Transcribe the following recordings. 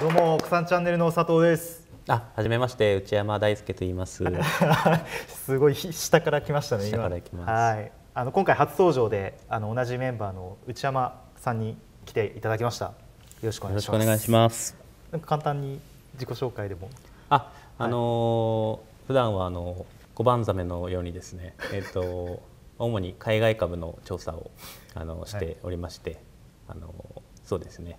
どうもさんチャンネルの佐藤ですあ、はめまして内山大輔と言います すごい下から来ましたね下から来ますはいあの今回初登場であの同じメンバーの内山さんに来ていただきましたよろしくお願いしますよろしくお願いしますなんか簡単に自己紹介でもあ、あのーはい、普段はあの小判ザメのようにですねえっ、ー、と主に海外株の調査をあのしておりまして、はい、あのそうですね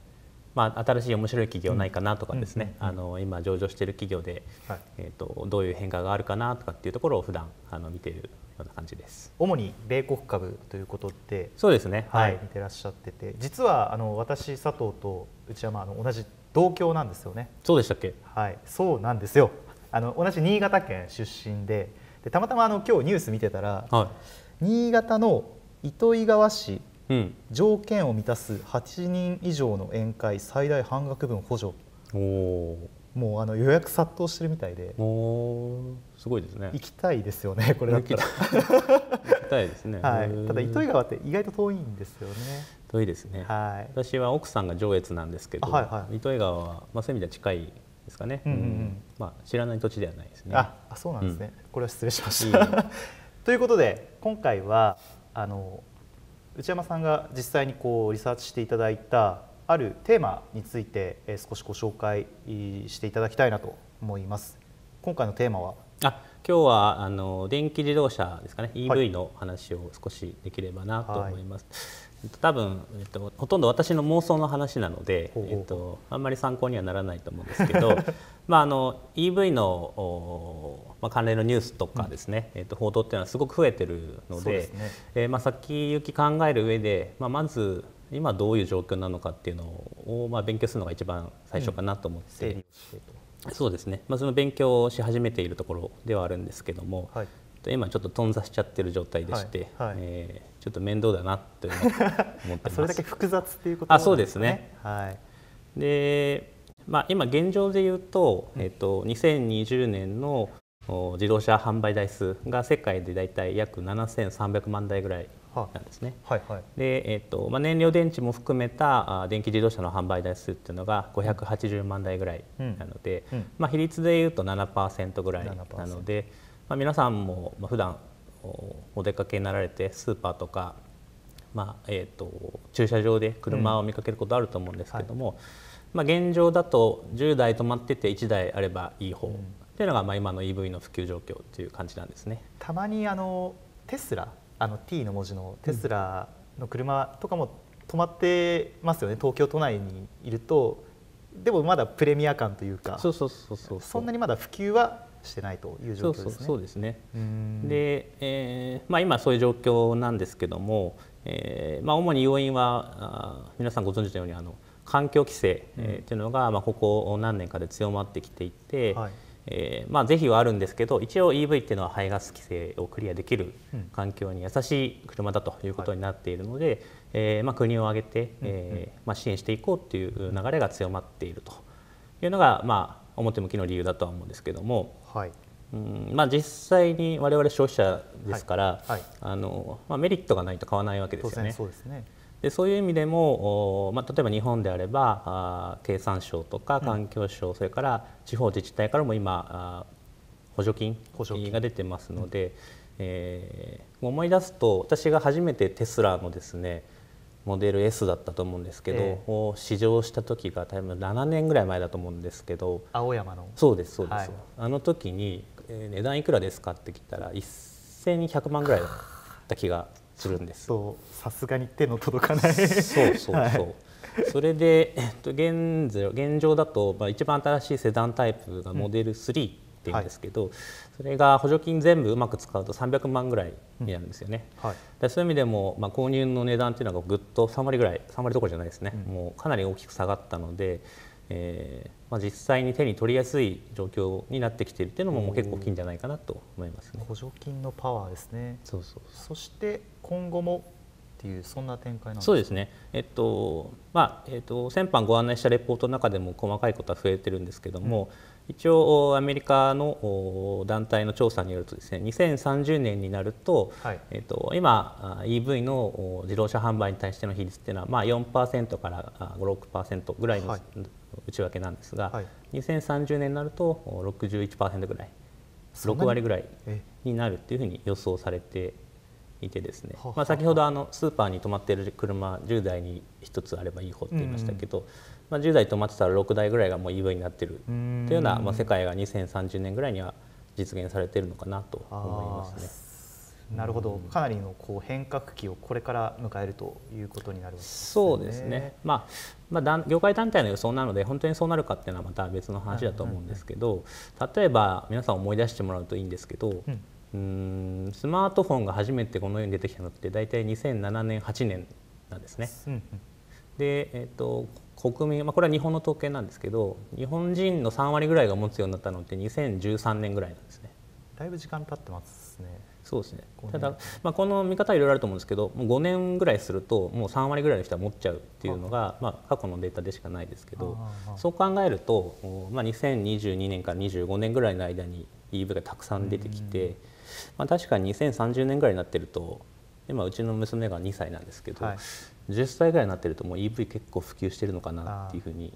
まあ、新しい面白い企業ないかなとかですね、あの今上場している企業で、はい、えーと、とどういう変化があるかなとかっていうところを普段あの見ているような感じです主に米国株ということでそうですね、はい、はい、見てらっしゃってて実はあの私佐藤と内山あの同じ同郷なんですよねそうでしたっけはいそうなんですよあの同じ新潟県出身ででたまたまあの今日ニュース見てたら、はい、新潟の糸魚川市うん、条件を満たす8人以上の宴会最大半額分補助おもうあの予約殺到してるみたいでおすごいですね行きたいですよねこれだったら行きたいですね、はい、ただ糸魚川って意外と遠いんですよね遠いですね、はい、私は奥さんが上越なんですけど、はいはい、糸魚川は、まあ、そういう意味では近いですかね、うん、うんうん、まあ、知らない土地ではないですねああそうなんですね、うん、これは失礼しました ということで今回はあの内山さんが実際にこうリサーチしていただいたあるテーマについて少しご紹介していただきたいなと思います。今回のテーマはあ今日はあの電気自動車ですかね EV の話を少しできればなと思います。はい、多分、えっと、ほとんど私の妄想の話なので、えっと、あんまり参考にはならないと思うんですけど まあ、あの EV の、まあ、関連のニュースとかですね、うん、えー、と報道っていうのはすごく増えてるのでで、ね、えー、まあ、先行き考える上で、まあ、まず今どういう状況なのかっていうのを、まあ、勉強するのが一番最初かなと思って、うん、そうですね、まあ、その勉強をし始めているところではあるんですけども、はい、今ちょっと頓挫しちゃってる状態でして、はいはい、えー、ちょっと面倒だなと思ってます それだけ複雑っていうこと、ね、あそうですね、はい、でまあ、今現状で言うと、えっと、2020年の自動車販売台数が世界で大体約7300万台ぐらいなんですね。はいはい、で、えっとまあ、燃料電池も含めた電気自動車の販売台数っていうのが580万台ぐらいなので、うんうん、まあ、比率でいうと7%ぐらいなので、まあ、皆さんも普段お出かけになられてスーパーとかまあえーと、駐車場で車を見かけることあると思うんですけども、うんはい、まあ、現状だと10台止まってて1台あればいい方、うん、っていうのがまあ今の EV の普及状況という感じなんですねたまにあのテスラあの T の文字のテスラの車とかも止まってますよね、うん、東京都内にいるとでもまだプレミア感というかそうそうそうそうそんなにまだ普及はしてないという状況ですね。そうですねで、えーまあ、今そういう状況なんですけどもえーまあ、主に要因は皆さんご存知のようにあの環境規制、えー、というのが、まあ、ここ何年かで強まってきていて、はいえーまあ、是非はあるんですけど一応 EV っていうのは排ガス規制をクリアできる環境に優しい車だということになっているので、はえー、まあ、国を挙げて、えーまあ、支援していこうっていう流れが強まっているというのが、まあ、表向きの理由だとは思うんですけども。はいうんまあ、実際に我々消費者ですから、はいはい、あのまあ、メリットがないと買わないわけですよね。そうですねでそういう意味でも、まあ、例えば日本であればあ経産省とか環境省、うん、それから地方自治体からも今あ補助金が出てますので、うん、えー、思い出すと私が初めてテスラのですねモデル S だったと思うんですけど、えー、試乗した時が多分7年ぐらい前だと思うんですけど青山のそうですそうです、はい、あの時にえー、値段いくらですかって聞いたら1100万ぐらいだった気がするんですさすがに手の届かないそうそうそう、はい、それで、えっと、現現状だと、まあ、一番新しいセダンタイプがモデル3、って言うんですけど、はい、それが補助金全部うまく使うと300万ぐらいになるんですよね、うんはい、でそういう意味でも、まあ、購入の値段っていうのがぐっと3割ぐらい3割どころじゃないですね、うん、もうかなり大きく下がったのでえーまあ、実際に手に取りやすい状況になってきているというのももう結構大きいんじゃないかなと思います、ね、補助金のパワーですねそうそうそして今後もっていうそんな展開なんそうですね、えっとまあえっと、先般ご案内したレポートの中でも細かいことは増えてるんですけれども、うん一応アメリカの団体の調査によるとですね2030年になるとはい、えーと、今 EV の自動車販売に対しての比率っていうのは、まあ4、から56%ぐらいの内訳なんですが、はい、2030年になると61%ぐらい6割ぐらいになるっていうふうに予想されていてですね、まあ、先ほどあのスーパーに止まっている車10台に1つあればいい方って言いましたけど、うんうんまあ、10台止まってたら6台ぐらいがもう EV になってるというような、まあ、世界が2030年ぐらいには実現されてるのかなと思いますね。なるほど、かなりのこう変革期をこれから迎えるということになるわけです、ね、そうですね、まあまあ、業界団体の予想なので、本当にそうなるかっていうのはまた別の話だと思うんですけど、例えば皆さん思い出してもらうといいんですけど、うん、ん、スマートフォンが初めてこのように出てきたのって、大体2007年、8年なんですね。うんうんで、えっと、国民、まあ、これは日本の統計なんですけど日本人の3割ぐらいが持つようになったのって2013年ぐらいなんですね。だいぶ時間経ってますね。そうですねただ、まあ、この見方いろいろあると思うんですけどもう5年ぐらいするともう3割ぐらいの人は持っちゃうっていうのがまあ、過去のデータでしかないですけどそう考えると、まあ、2022年から25年ぐらいの間に EV がたくさん出てきて、まあ、確かに2030年ぐらいになってると今うちの娘が2歳なんですけど、10歳ぐらいになってるともう EV 結構普及してるのかなっていうふうに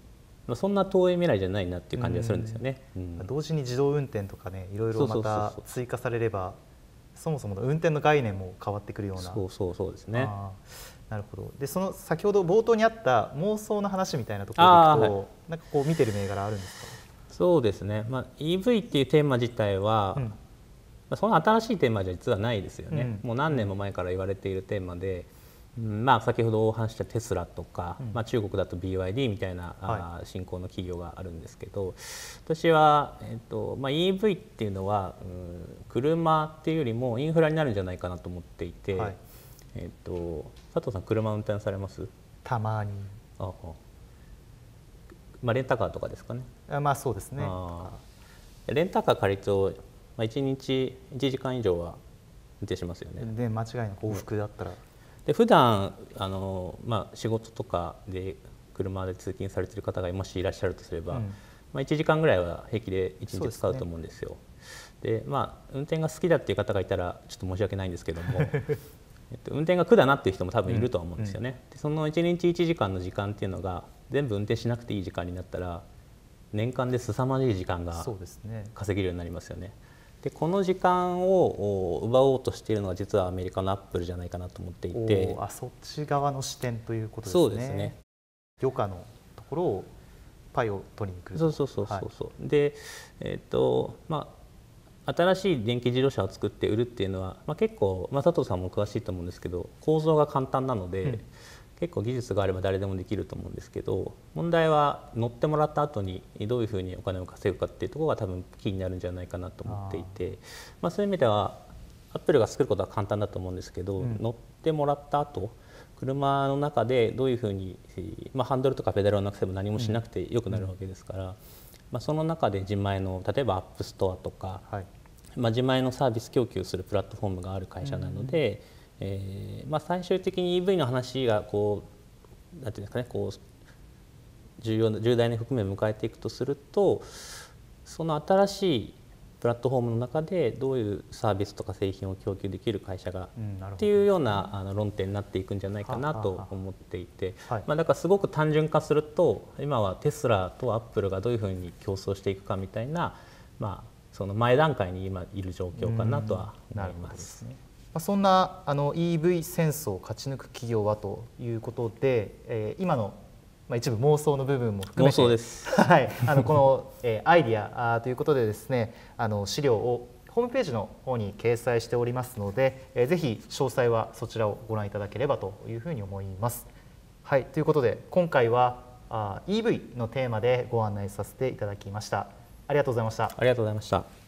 まあ、そんな遠い未来じゃないなっていう感じがするんですよね、うん、同時に自動運転とかねいろいろまた追加されればそもそも運転の概念も変わってくるようなそうそうそうですねなるほどでその先ほど冒頭にあった妄想の話みたいなところでと、はい、なんかこう見てる銘柄あるんですかそうですね、まあ、EV っていうテーマ自体は、うん、その新しいテーマじゃ実はないですよね、うん、もう何年も前から言われているテーマで、うんまあ、先ほどお話したテスラとか、うん、まあ、中国だと BYD みたいな、はい、新興の企業があるんですけど私は、えーとまあ、EV っていうのは、うん、車っていうよりもインフラになるんじゃないかなと思っていて、はい、えーと、と佐藤さん車運転されますたまにあまあ、レンタカーとかですかねあまあそうですねレンタカー借りると、まあ、1日1時間以上は運転しますよねで間違いなく往復だったら、うんで普段あのまあ仕事とかで車で通勤されてる方がもしいらっしゃるとすれば、うん、まあ1時間ぐらいは平気で1日使うと思うんですよ。で、ね、まあ運転が好きだっていう方がいたらちょっと申し訳ないんですけども。えっと、運転が苦だなっていう人も多分いるとは思うんですよね、うん、でその1日1時間の時間っていうのが全部運転しなくていい時間になったら年間で凄まじい時間が稼げるようになりますよね。でこの時間を奪おうとしているのは実はアメリカのアップルじゃないかなと思っていてあそっち側の視点ということですね。そうですね余価のところをパイを取りに来るそうそうそうそうそう、はい、でえっ、ー、とまあ新しい電気自動車を作って売るっていうのは、まあ、結構、まあ、佐藤さんも詳しいと思うんですけど構造が簡単なので、うん結構技術があれば誰でもできると思うんですけど問題は乗ってもらった後にどういうふうにお金を稼ぐかっていうところが多分キーになるんじゃないかなと思っていてまあ、そういう意味ではアップルが作ることは簡単だと思うんですけど、うん、乗ってもらった後車の中でどういうふうに、まあ、ハンドルとかペダルをなくせば何もしなくてよくなるわけですから、うん、まあ、その中で自前の例えばアップストアとか、はい、まあ、自前のサービス供給するプラットフォームがある会社なので。うんえーまあ、最終的に EV の話がこうなんていうんですかねこう重要な重大な含面を迎えていくとするとその新しいプラットフォームの中でどういうサービスとか製品を供給できる会社が、うん、っていうようなあの論点になっていくんじゃないかなと思っていて、まだからすごく単純化すると今はテスラとアップルがどういうふうに競争していくかみたいな、まあ、その前段階に今いる状況かなとは思います。うんまあ、そんなあの EV 戦争を勝ち抜く企業はということで、えー、今の、まあ、一部妄想の部分も含めて はい、あのこの、えー、アイディアあということでですねあの資料をホームページの方に掲載しておりますので、えー、ぜひ詳細はそちらをご覧いただければというふうに思います。はいということで今回はあ EV のテーマでご案内させていただきました。ありがとうございました。ありがとうございました。